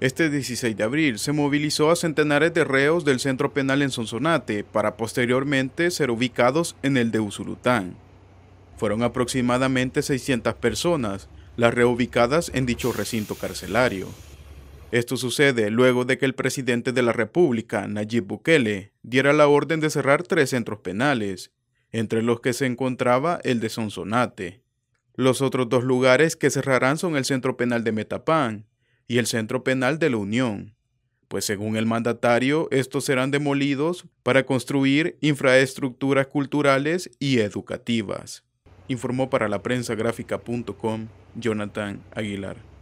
Este 16 de abril se movilizó a centenares de reos del centro penal en Sonsonate para posteriormente ser ubicados en el de Usulután. Fueron aproximadamente 600 personas las reubicadas en dicho recinto carcelario. Esto sucede luego de que el presidente de la República, Nayib Bukele, diera la orden de cerrar tres centros penales, entre los que se encontraba el de Sonsonate. Los otros dos lugares que cerrarán son el Centro Penal de Metapán y el Centro Penal de la Unión, pues según el mandatario, estos serán demolidos para construir infraestructuras culturales y educativas informó para la prensa gráfica.com Jonathan Aguilar.